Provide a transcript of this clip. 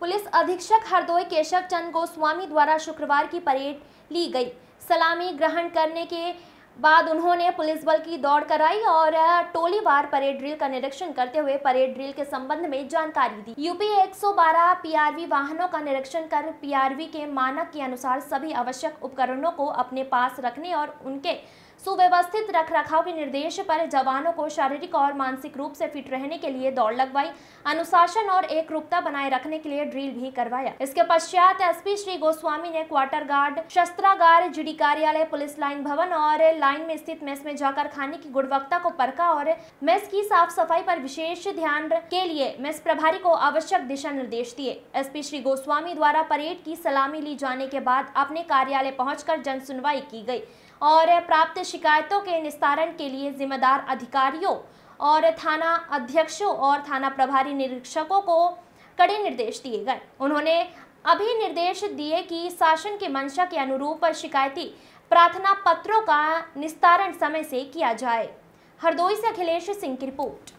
police अधीक्षक हरदोई केशव चंद गोस्वामी द्वारा शुक्रवार की परेड ली गई सलामी ग्रहण करने के बाद उन्होंने पुलिस बल की दौड़ कराई और टोली बार परेड ड्रिल का निरीक्षण करते हुए परेड ड्रिल के संबंध में जानकारी दी यूपी 112 पीआरवी वाहनों का निरीक्षण कर पीआरवी के मानक के अनुसार सभी आवश्यक उपकरणों को अपने पास रखने और उनके सुव्यवस्थित रखरखाव के निर्देश पर जवानों को शारीरिक और मानसिक रूप से फिट रहने के लिए दौड़ लगवाई अनुशासन और एक रूपता बनाए रखने के लिए ड्रिल भी करवाया इसके पश्चात एसपी श्री गोस्वामी ने क्वार्टर गार्ड शस्त्रागार जीडी कार्यालय पुलिस लाइन भवन और लाइन में स्थित मेस में जाकर खाने की गुणवत्ता को परखा और मेस की साफ सफाई पर विशेष ध्यान के लिए मेस प्रभारी को आवश्यक दिशा निर्देश दिए एस श्री गोस्वामी द्वारा परेड की सलामी ली जाने के बाद अपने कार्यालय पहुंचकर जन सुनवाई की गई और प्राप्त शिकायतों के निस्तारण के लिए जिम्मेदार अधिकारियों और थाना अध्यक्षों और थाना प्रभारी निरीक्षकों को कड़े निर्देश दिए गए उन्होंने अभी निर्देश दिए कि शासन के मंशा के अनुरूप शिकायती प्रार्थना पत्रों का निस्तारण समय से किया जाए हरदोई से अखिलेश सिंह की रिपोर्ट